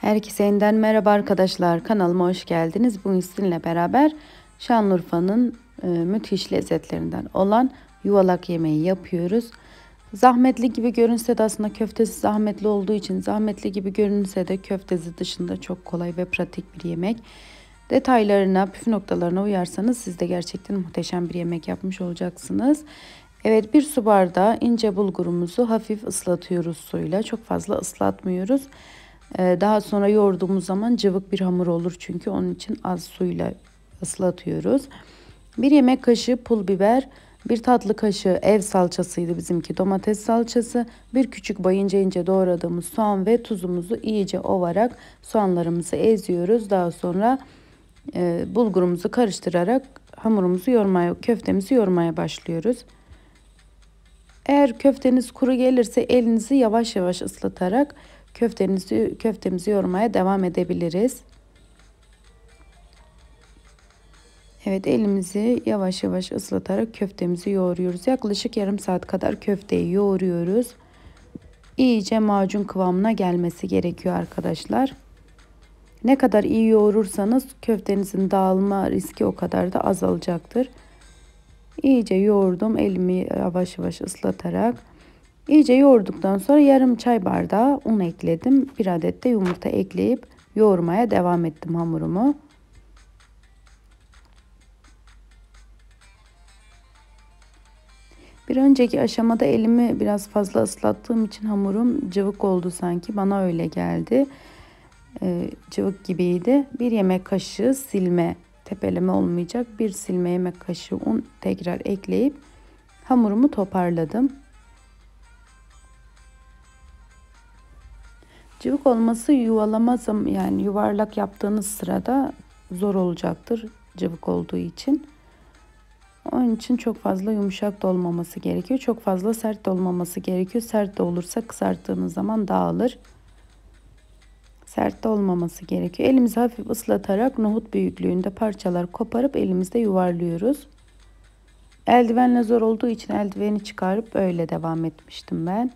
Herkese yeniden merhaba arkadaşlar. Kanalıma hoş geldiniz. Bugün sizinle beraber Şanlıurfa'nın e, müthiş lezzetlerinden olan yuvalak yemeği yapıyoruz. Zahmetli gibi görünse de aslında köftesi zahmetli olduğu için zahmetli gibi görünse de köftesi dışında çok kolay ve pratik bir yemek. Detaylarına, püf noktalarına uyarsanız siz de gerçekten muhteşem bir yemek yapmış olacaksınız. Evet bir su bardağı ince bulgurumuzu hafif ıslatıyoruz suyla. Çok fazla ıslatmıyoruz. Ee, daha sonra yoğurduğumuz zaman cıvık bir hamur olur çünkü onun için az suyla ıslatıyoruz. Bir yemek kaşığı pul biber, bir tatlı kaşığı ev salçasıydı bizimki domates salçası, bir küçük boy ince doğradığımız soğan ve tuzumuzu iyice ovarak soğanlarımızı eziyoruz. Daha sonra e, bulgurumuzu karıştırarak hamurumuzu yormaya, köftemizi yormaya başlıyoruz. Eğer köfteniz kuru gelirse elinizi yavaş yavaş ıslatarak köftemizi, köftemizi yormaya devam edebiliriz. Evet elimizi yavaş yavaş ıslatarak köftemizi yoğuruyoruz. Yaklaşık yarım saat kadar köfteyi yoğuruyoruz. İyice macun kıvamına gelmesi gerekiyor arkadaşlar. Ne kadar iyi yoğurursanız köftenizin dağılma riski o kadar da azalacaktır. İyice yoğurdum elimi yavaş yavaş ıslatarak. İyice yoğurduktan sonra yarım çay bardağı un ekledim. Bir adet de yumurta ekleyip yoğurmaya devam ettim hamurumu. Bir önceki aşamada elimi biraz fazla ıslattığım için hamurum cıvık oldu sanki. Bana öyle geldi. Ee, cıvık gibiydi. Bir yemek kaşığı silme, tepeleme olmayacak. Bir silme yemek kaşığı un tekrar ekleyip hamurumu toparladım. Cıvık olması yuvalamazım yani yuvarlak yaptığınız sırada zor olacaktır cıvık olduğu için. Onun için çok fazla yumuşak da olmaması gerekiyor. Çok fazla sert de olmaması gerekiyor. Sert de olursa kızarttığınız zaman dağılır. Sert de olmaması gerekiyor. Elimizi hafif ıslatarak nohut büyüklüğünde parçalar koparıp elimizde yuvarlıyoruz. Eldivenle zor olduğu için eldiveni çıkarıp öyle devam etmiştim ben.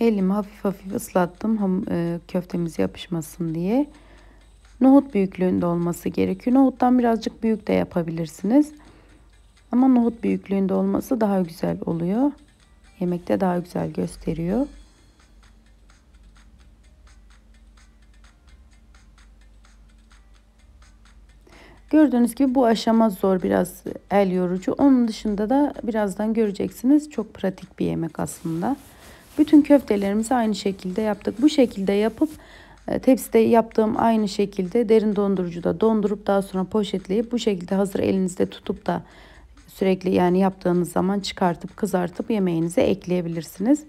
Elimi hafif hafif ıslattım e, köftemiz yapışmasın diye. Nohut büyüklüğünde olması gerekiyor. Nohuttan birazcık büyük de yapabilirsiniz. Ama nohut büyüklüğünde olması daha güzel oluyor. Yemekte daha güzel gösteriyor. Gördüğünüz gibi bu aşama zor biraz el yorucu. Onun dışında da birazdan göreceksiniz çok pratik bir yemek aslında. Bütün köftelerimizi aynı şekilde yaptık. Bu şekilde yapıp e, tepside yaptığım aynı şekilde derin dondurucuda dondurup daha sonra poşetleyip bu şekilde hazır elinizde tutup da sürekli yani yaptığınız zaman çıkartıp kızartıp yemeğinize ekleyebilirsiniz.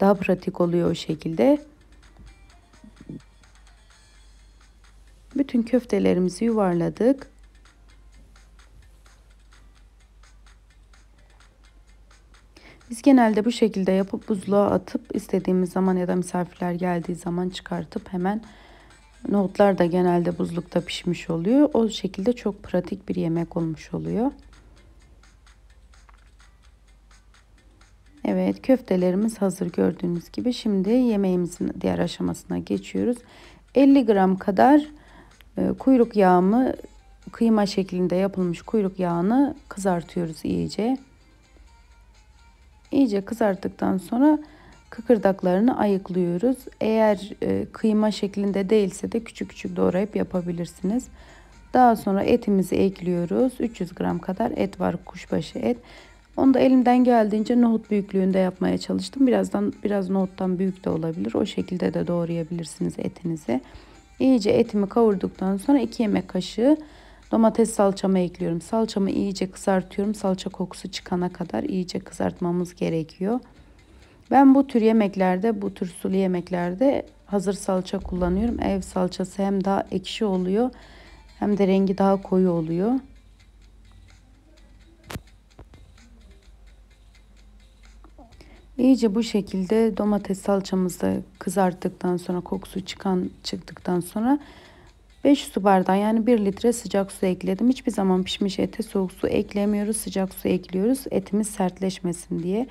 Daha pratik oluyor o şekilde. Bütün köftelerimizi yuvarladık. Biz genelde bu şekilde yapıp buzluğa atıp istediğimiz zaman ya da misafirler geldiği zaman çıkartıp hemen nohutlar da genelde buzlukta pişmiş oluyor. O şekilde çok pratik bir yemek olmuş oluyor. Evet köftelerimiz hazır gördüğünüz gibi. Şimdi yemeğimizin diğer aşamasına geçiyoruz. 50 gram kadar e, kuyruk yağımı kıyma şeklinde yapılmış kuyruk yağını kızartıyoruz iyice. İyice kızarttıktan sonra kıkırdaklarını ayıklıyoruz. Eğer e, kıyma şeklinde değilse de küçük küçük doğrayıp yapabilirsiniz. Daha sonra etimizi ekliyoruz. 300 gram kadar et var kuşbaşı et. Onu da elimden geldiğince nohut büyüklüğünde yapmaya çalıştım. Birazdan biraz nohuttan büyük de olabilir. O şekilde de doğrayabilirsiniz etinizi. İyice etimi kavurduktan sonra 2 yemek kaşığı Domates salçamı ekliyorum. Salçamı iyice kızartıyorum. Salça kokusu çıkana kadar iyice kızartmamız gerekiyor. Ben bu tür yemeklerde, bu tür sulu yemeklerde hazır salça kullanıyorum. Ev salçası hem daha ekşi oluyor hem de rengi daha koyu oluyor. İyice bu şekilde domates salçamızı kızarttıktan sonra kokusu çıkan çıktıktan sonra 5 su bardağı yani 1 litre sıcak su ekledim. Hiçbir zaman pişmiş ete soğuk su eklemiyoruz. Sıcak su ekliyoruz etimiz sertleşmesin diye.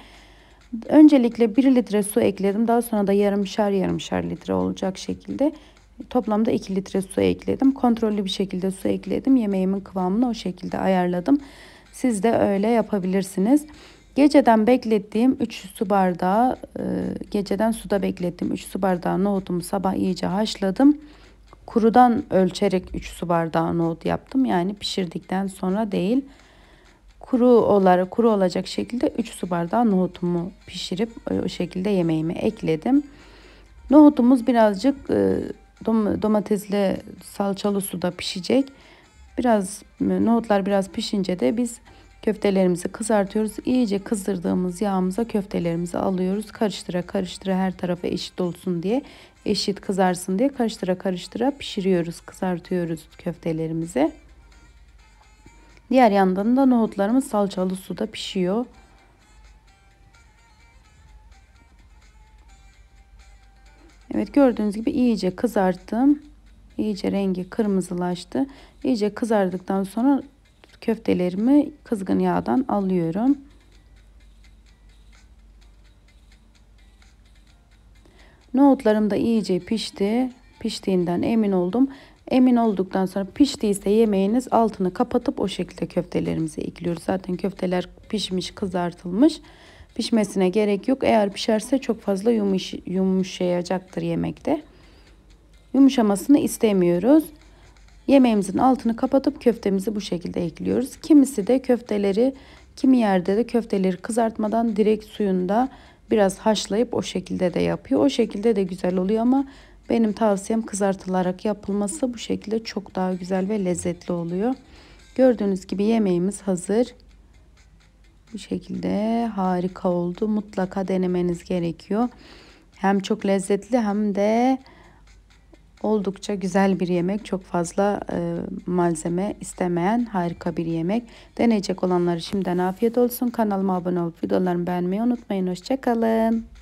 Öncelikle 1 litre su ekledim. Daha sonra da yarımşar yarımşar litre olacak şekilde toplamda 2 litre su ekledim. Kontrollü bir şekilde su ekledim. Yemeğimin kıvamını o şekilde ayarladım. Siz de öyle yapabilirsiniz. Geceden beklettiğim 3 su bardağı, e, geceden suda beklettiğim 3 su bardağı nohutumu sabah iyice haşladım kurudan ölçerek 3 su bardağı nohut yaptım. Yani pişirdikten sonra değil kuru olarak kuru olacak şekilde 3 su bardağı nohutumu pişirip e, o şekilde yemeğimi ekledim. Nohutumuz birazcık e, domatesli salçalı suda pişecek. Biraz e, nohutlar biraz pişince de biz Köftelerimizi kızartıyoruz. İyice kızdırdığımız yağımıza köftelerimizi alıyoruz. Karıştıra karıştıra her tarafı eşit olsun diye, eşit kızarsın diye karıştıra karıştıra pişiriyoruz, kızartıyoruz köftelerimizi. Diğer yandan da nohutlarımız salçalı suda pişiyor. Evet gördüğünüz gibi iyice kızarttım. İyice rengi kırmızılaştı. İyice kızardıktan sonra köftelerimi kızgın yağdan alıyorum. Nohutlarım da iyice pişti. Piştiğinden emin oldum. Emin olduktan sonra piştiyse yemeğiniz altını kapatıp o şekilde köftelerimizi ekliyoruz. Zaten köfteler pişmiş, kızartılmış. Pişmesine gerek yok. Eğer pişerse çok fazla yumuş, yumuşayacaktır yemekte. Yumuşamasını istemiyoruz. Yemeğimizin altını kapatıp köftemizi bu şekilde ekliyoruz. Kimisi de köfteleri, kimi yerde de köfteleri kızartmadan direkt suyunda biraz haşlayıp o şekilde de yapıyor. O şekilde de güzel oluyor ama benim tavsiyem kızartılarak yapılması bu şekilde çok daha güzel ve lezzetli oluyor. Gördüğünüz gibi yemeğimiz hazır. Bu şekilde harika oldu. Mutlaka denemeniz gerekiyor. Hem çok lezzetli hem de Oldukça güzel bir yemek. Çok fazla e, malzeme istemeyen harika bir yemek. Deneyecek olanları şimdiden afiyet olsun. Kanalıma abone olup videolarımı beğenmeyi unutmayın. Hoşçakalın.